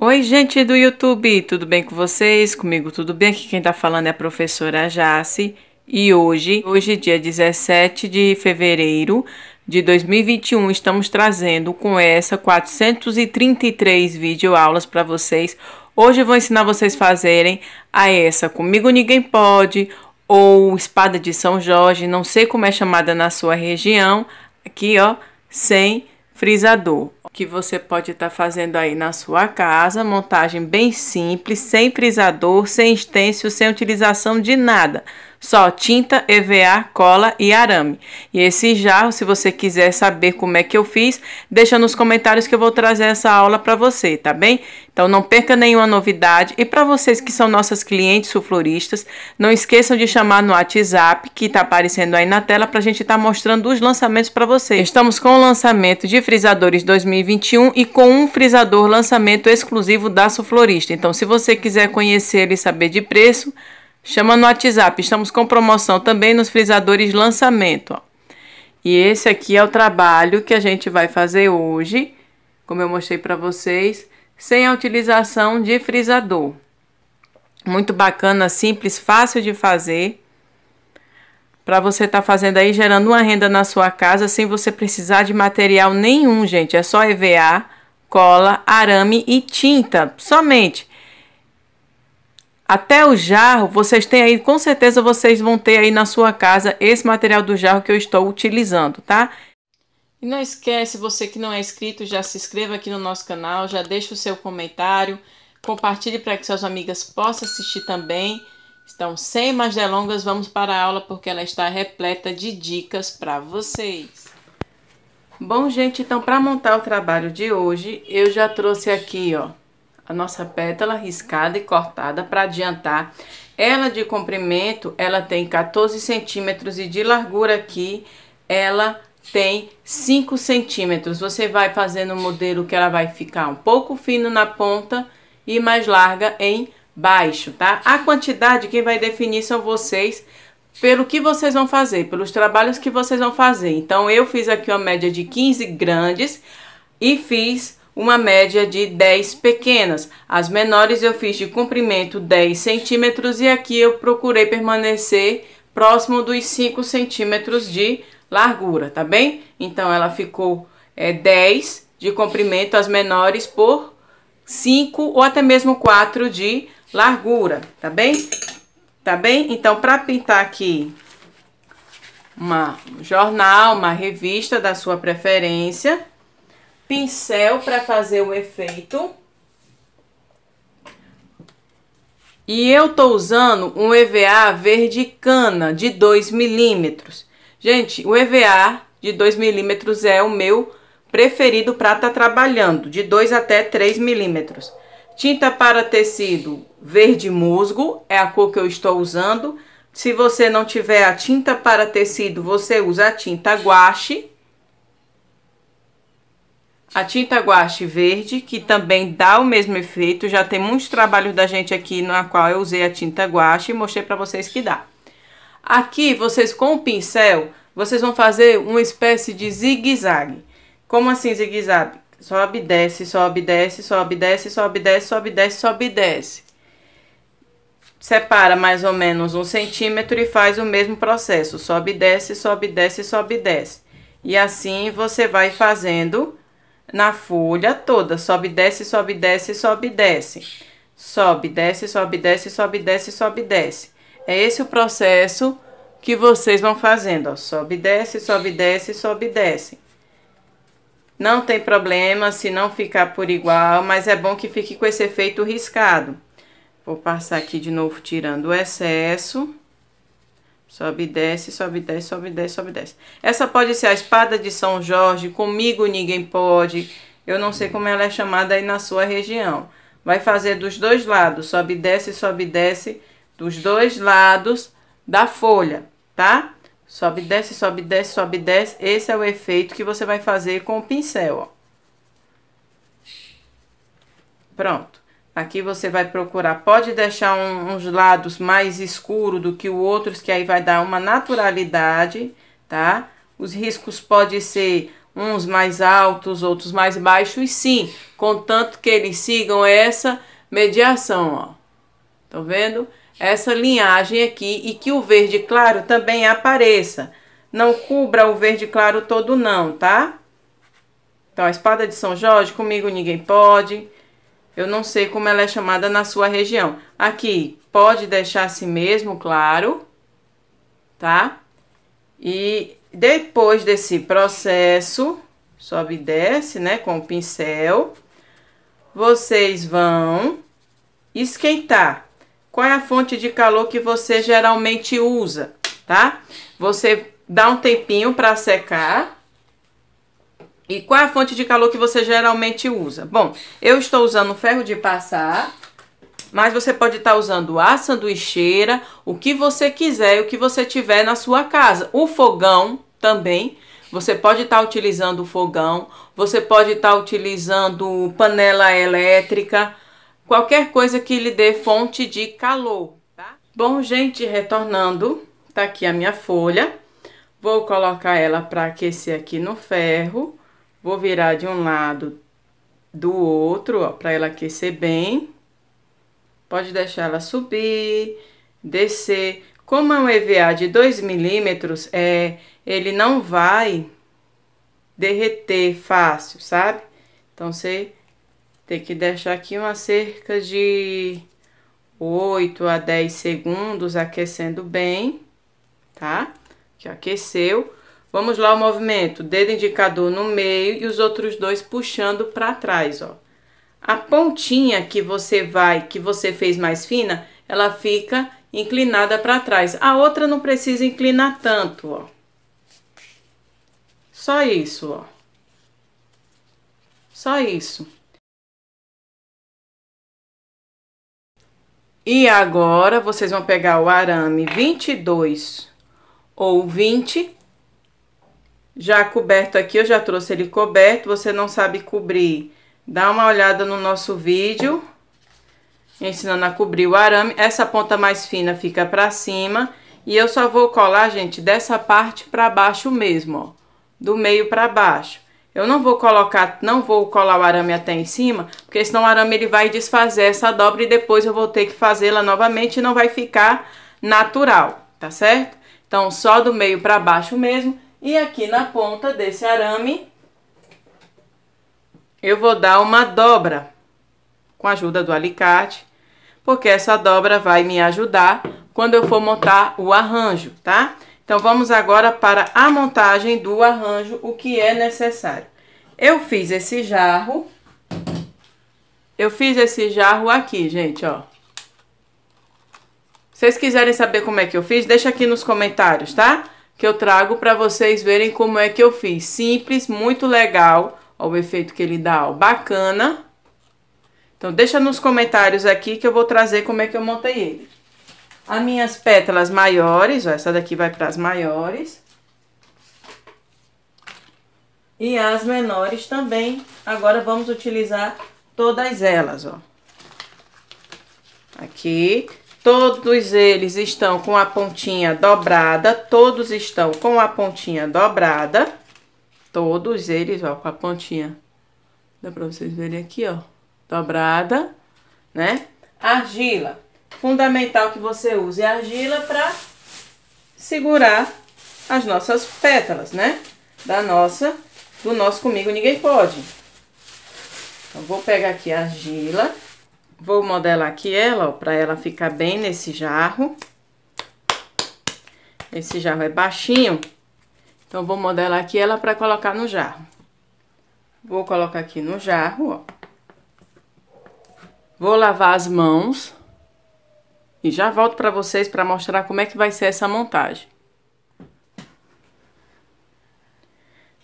Oi, gente do YouTube, tudo bem com vocês? Comigo tudo bem? Aqui quem tá falando é a professora Jace e hoje, hoje dia 17 de fevereiro de 2021, estamos trazendo com essa 433 videoaulas para vocês. Hoje eu vou ensinar vocês a fazerem a essa Comigo Ninguém Pode ou Espada de São Jorge, não sei como é chamada na sua região, aqui ó, sem frisador, que você pode estar tá fazendo aí na sua casa, montagem bem simples, sem frisador, sem estêncil, sem utilização de nada. Só tinta, EVA, cola e arame. E esse jarro, se você quiser saber como é que eu fiz, deixa nos comentários que eu vou trazer essa aula para você, tá bem? Então não perca nenhuma novidade. E para vocês que são nossas clientes sulfloristas, não esqueçam de chamar no WhatsApp que está aparecendo aí na tela para a gente estar tá mostrando os lançamentos para vocês. Estamos com o lançamento de frisadores 2021 e com um frisador lançamento exclusivo da sulflorista. Então se você quiser conhecer e saber de preço, Chama no WhatsApp, estamos com promoção também nos frisadores lançamento. Ó. E esse aqui é o trabalho que a gente vai fazer hoje, como eu mostrei para vocês, sem a utilização de frisador. Muito bacana, simples, fácil de fazer. Para você estar tá fazendo aí, gerando uma renda na sua casa sem você precisar de material nenhum, gente. É só EVA, cola, arame e tinta, somente. Até o jarro, vocês têm aí, com certeza vocês vão ter aí na sua casa esse material do jarro que eu estou utilizando, tá? E não esquece, você que não é inscrito, já se inscreva aqui no nosso canal, já deixa o seu comentário, compartilhe para que suas amigas possam assistir também. Então, sem mais delongas, vamos para a aula porque ela está repleta de dicas para vocês. Bom, gente, então para montar o trabalho de hoje, eu já trouxe aqui, ó, a nossa pétala riscada e cortada para adiantar. Ela de comprimento, ela tem 14 centímetros e de largura aqui, ela tem 5 centímetros. Você vai fazendo um modelo que ela vai ficar um pouco fino na ponta e mais larga em baixo, tá? A quantidade quem vai definir são vocês pelo que vocês vão fazer, pelos trabalhos que vocês vão fazer. Então eu fiz aqui uma média de 15 grandes e fiz uma média de 10 pequenas. As menores eu fiz de comprimento 10 centímetros e aqui eu procurei permanecer próximo dos 5 centímetros de largura, tá bem? Então, ela ficou é, 10 de comprimento, as menores, por 5 ou até mesmo 4 de largura, tá bem? Tá bem? Então, para pintar aqui uma jornal, uma revista da sua preferência pincel para fazer o efeito. E eu tô usando um EVA verde cana de 2 milímetros. Gente, o EVA de 2 milímetros é o meu preferido para estar tá trabalhando, de 2 até 3 milímetros. Tinta para tecido verde musgo é a cor que eu estou usando. Se você não tiver a tinta para tecido, você usa a tinta guache. A tinta guache verde, que também dá o mesmo efeito. Já tem muitos trabalhos da gente aqui na qual eu usei a tinta guache e mostrei para vocês que dá. Aqui, vocês com o pincel, vocês vão fazer uma espécie de zigue-zague. Como assim zigue-zague? Sobe, desce, sobe, desce, sobe, desce, sobe, desce, sobe, desce, sobe, desce. Separa mais ou menos um centímetro e faz o mesmo processo. Sobe, desce, sobe, desce, sobe, desce. E assim você vai fazendo na folha toda. Sobe, desce, sobe, desce, sobe, desce. Sobe, desce, sobe, desce, sobe, desce, sobe, desce. É esse o processo que vocês vão fazendo. Ó. Sobe, desce, sobe, desce, sobe, desce. Não tem problema se não ficar por igual, mas é bom que fique com esse efeito riscado. Vou passar aqui de novo tirando o excesso. Sobe e desce, sobe e desce, sobe e desce, sobe e desce. Essa pode ser a espada de São Jorge, comigo ninguém pode. Eu não sei como ela é chamada aí na sua região. Vai fazer dos dois lados, sobe e desce, sobe e desce, dos dois lados da folha, tá? Sobe, desce, sobe, desce, sobe, desce. Esse é o efeito que você vai fazer com o pincel, ó. Pronto. Aqui você vai procurar, pode deixar um, uns lados mais escuro do que os outros, que aí vai dar uma naturalidade, tá? Os riscos podem ser uns mais altos, outros mais baixos, sim, contanto que eles sigam essa mediação, ó. Tô tá vendo? Essa linhagem aqui e que o verde claro também apareça. Não cubra o verde claro todo não, tá? Então, a espada de São Jorge, comigo ninguém pode eu não sei como ela é chamada na sua região. Aqui, pode deixar assim mesmo, claro, tá? E depois desse processo, sobe e desce, né, com o pincel, vocês vão esquentar. Qual é a fonte de calor que você geralmente usa, tá? Você dá um tempinho para secar, e qual é a fonte de calor que você geralmente usa? Bom, eu estou usando ferro de passar, mas você pode estar usando a sanduicheira, o que você quiser, o que você tiver na sua casa. O fogão também. Você pode estar utilizando o fogão, você pode estar utilizando panela elétrica, qualquer coisa que lhe dê fonte de calor, tá? Bom, gente, retornando, tá aqui a minha folha. Vou colocar ela para aquecer aqui no ferro. Vou virar de um lado do outro, ó, para ela aquecer bem. Pode deixar ela subir, descer. Como é um EVA de 2 milímetros, é, ele não vai derreter fácil, sabe? Então, você tem que deixar aqui uma cerca de 8 a 10 segundos aquecendo bem, tá? Que aqueceu. Vamos lá o movimento, dedo indicador no meio e os outros dois puxando para trás, ó. A pontinha que você vai, que você fez mais fina, ela fica inclinada para trás. A outra não precisa inclinar tanto, ó. Só isso, ó. Só isso. E agora, vocês vão pegar o arame 22 ou 20 já coberto aqui, eu já trouxe ele coberto, você não sabe cobrir, dá uma olhada no nosso vídeo, ensinando a cobrir o arame. Essa ponta mais fina fica pra cima, e eu só vou colar, gente, dessa parte pra baixo mesmo, ó, do meio pra baixo. Eu não vou colocar, não vou colar o arame até em cima, porque senão o arame ele vai desfazer essa dobra e depois eu vou ter que fazê-la novamente e não vai ficar natural, tá certo? Então, só do meio pra baixo mesmo. E aqui na ponta desse arame, eu vou dar uma dobra com a ajuda do alicate, porque essa dobra vai me ajudar quando eu for montar o arranjo, tá? Então, vamos agora para a montagem do arranjo, o que é necessário. Eu fiz esse jarro, eu fiz esse jarro aqui, gente, ó. Se vocês quiserem saber como é que eu fiz, deixa aqui nos comentários, tá? Tá? que eu trago para vocês verem como é que eu fiz. Simples, muito legal. Ó, o efeito que ele dá, ó, bacana. Então, deixa nos comentários aqui que eu vou trazer como é que eu montei ele. As minhas pétalas maiores, ó, essa daqui vai para as maiores. E as menores também. Agora, vamos utilizar todas elas, ó. Aqui. Todos eles estão com a pontinha dobrada, todos estão com a pontinha dobrada. Todos eles, ó, com a pontinha. Dá pra vocês verem aqui, ó. Dobrada, né? Argila. Fundamental que você use argila pra segurar as nossas pétalas, né? Da nossa, do nosso comigo ninguém pode. Então, vou pegar aqui a argila Vou modelar aqui ela, ó, pra ela ficar bem nesse jarro. Esse jarro é baixinho, então vou modelar aqui ela pra colocar no jarro. Vou colocar aqui no jarro, ó. Vou lavar as mãos e já volto para vocês para mostrar como é que vai ser essa montagem.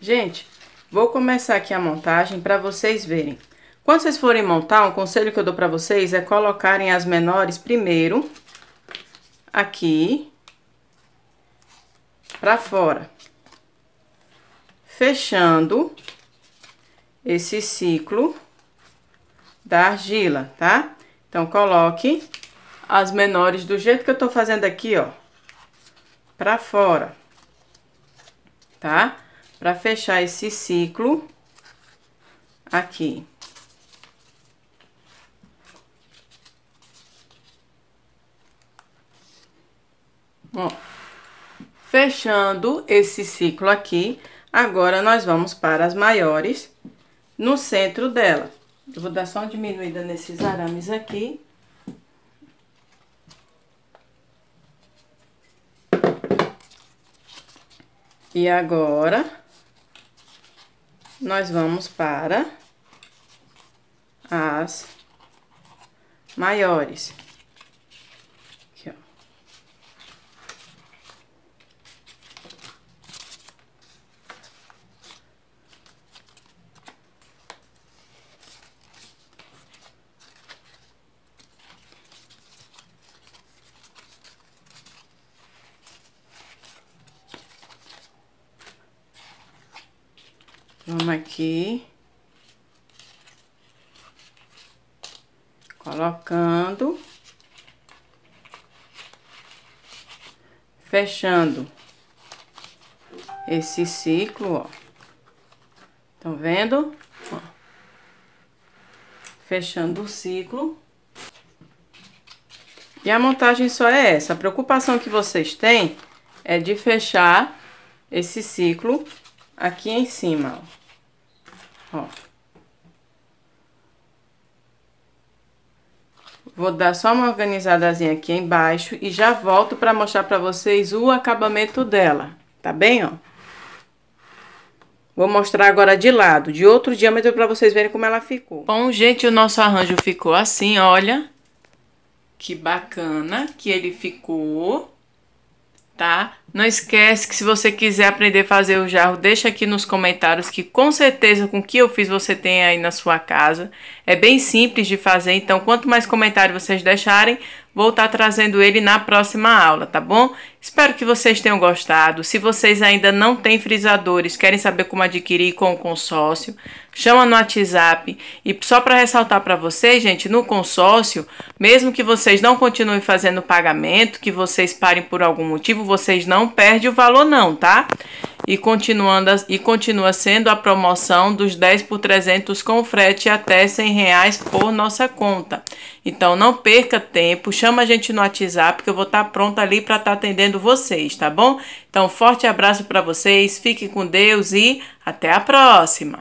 Gente, vou começar aqui a montagem para vocês verem. Quando vocês forem montar, um conselho que eu dou para vocês é colocarem as menores primeiro aqui para fora. Fechando esse ciclo da argila, tá? Então, coloque as menores do jeito que eu tô fazendo aqui, ó, pra fora, tá? Pra fechar esse ciclo aqui. Ó, fechando esse ciclo aqui, agora nós vamos para as maiores no centro dela. Eu vou dar só uma diminuída nesses arames aqui. E agora, nós vamos para as maiores. Vamos aqui. Colocando. Fechando esse ciclo, ó. Estão vendo? Ó. Fechando o ciclo. E a montagem só é essa. A preocupação que vocês têm é de fechar esse ciclo aqui em cima, ó. ó. Vou dar só uma organizadazinha aqui embaixo e já volto para mostrar para vocês o acabamento dela, tá bem, ó? Vou mostrar agora de lado, de outro diâmetro para vocês verem como ela ficou. Bom, gente, o nosso arranjo ficou assim, olha. Que bacana que ele ficou tá? Não esquece que se você quiser aprender a fazer o jarro, deixa aqui nos comentários que com certeza com o que eu fiz você tem aí na sua casa. É bem simples de fazer, então quanto mais comentário vocês deixarem, Vou estar tá trazendo ele na próxima aula, tá bom? Espero que vocês tenham gostado. Se vocês ainda não têm frisadores, querem saber como adquirir com o consórcio, chama no WhatsApp. E só para ressaltar para vocês, gente, no consórcio, mesmo que vocês não continuem fazendo pagamento, que vocês parem por algum motivo, vocês não perdem o valor não, tá? e, continuando a, e continua sendo a promoção dos 10 por 300 com frete até 100 reais por nossa conta. Então não perca tempo, chama a gente no WhatsApp que eu vou estar tá pronta ali para estar tá atendendo vocês, tá bom? Então forte abraço para vocês, fique com Deus e até a próxima!